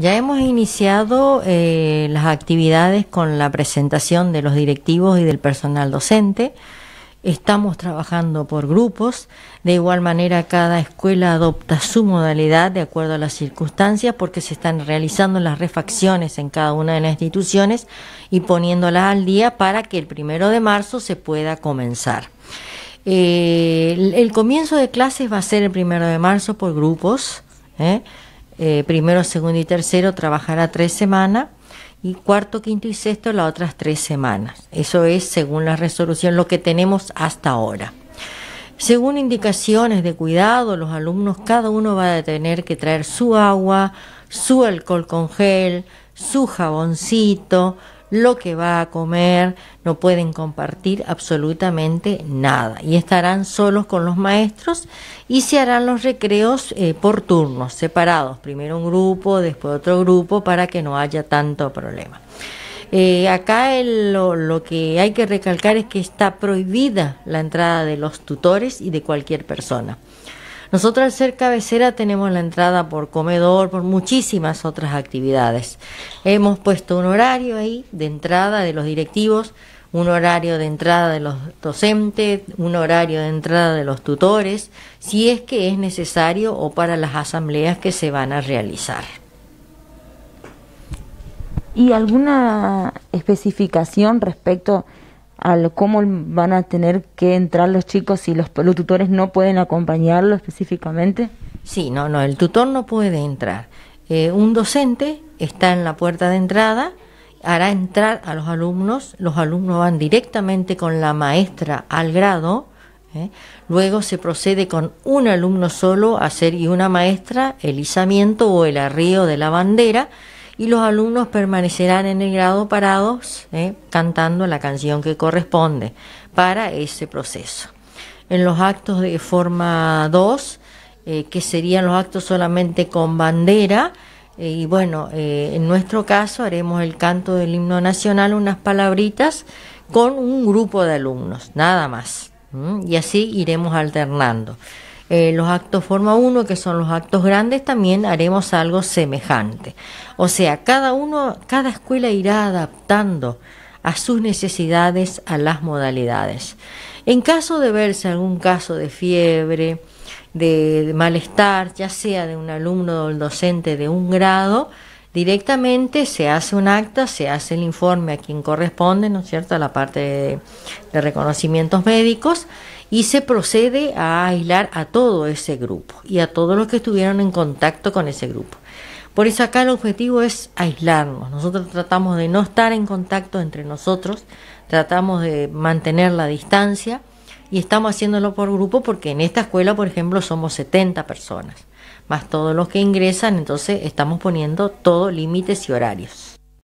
Ya hemos iniciado eh, las actividades con la presentación de los directivos y del personal docente. Estamos trabajando por grupos. De igual manera, cada escuela adopta su modalidad de acuerdo a las circunstancias porque se están realizando las refacciones en cada una de las instituciones y poniéndolas al día para que el primero de marzo se pueda comenzar. Eh, el, comienzo de clases va a ser el primero de marzo por grupos. ¿eh? Eh, primero, segundo y tercero trabajará tres semanas y cuarto, quinto y sexto las otras tres semanas. Eso es, según la resolución, lo que tenemos hasta ahora. Según indicaciones de cuidado, los alumnos, cada uno va a tener que traer su agua, su alcohol con gel, su jaboncito, lo que va a comer, no pueden compartir absolutamente nada y estarán solos con los maestros y se harán los recreos eh, por turnos, separados, primero un grupo, después otro grupo para que no haya tanto problema. Eh, acá lo, que hay que recalcar es que está prohibida la entrada de los tutores y de cualquier persona. Nosotros al ser cabecera tenemos la entrada por comedor, por muchísimas otras actividades. Hemos puesto un horario ahí de entrada de los directivos, un horario de entrada de los docentes, un horario de entrada de los tutores, si es que es necesario o para las asambleas que se van a realizar. ¿Y alguna especificación respecto al cómo van a tener que entrar los chicos si los, tutores no pueden acompañarlo específicamente? Sí, no, no, el tutor no puede entrar. Eh, un docente está en la puerta de entrada, hará entrar a los alumnos, los alumnos van directamente con la maestra al grado, ¿eh? luego se procede con un alumno solo a hacer y una maestra el izamiento o el arrio de la bandera, y los alumnos permanecerán en el grado parados ¿eh? cantando la canción que corresponde para ese proceso. En los actos de forma 2, eh, que serían los actos solamente con bandera, eh, y bueno, en nuestro caso haremos el canto del himno nacional, unas palabritas, con un grupo de alumnos, nada más. Y así iremos alternando. Eh, los actos forma uno que son los actos grandes, también haremos algo semejante. O sea, cada uno, cada escuela irá adaptando a sus necesidades a las modalidades. En caso de verse algún caso de fiebre, de, malestar, ya sea de un alumno o del docente de un grado, directamente se hace un acta, se hace el informe a quien corresponde, ¿no es cierto?, a la parte de reconocimientos médicos y se procede a aislar a todo ese grupo y a todos los que estuvieron en contacto con ese grupo. Por eso acá el objetivo es aislarnos. Nosotros tratamos de no estar en contacto entre nosotros, tratamos de mantener la distancia y estamos haciéndolo por grupo porque en esta escuela, por ejemplo, somos 70 personas, más todos los que ingresan, entonces estamos poniendo todo límites y horarios.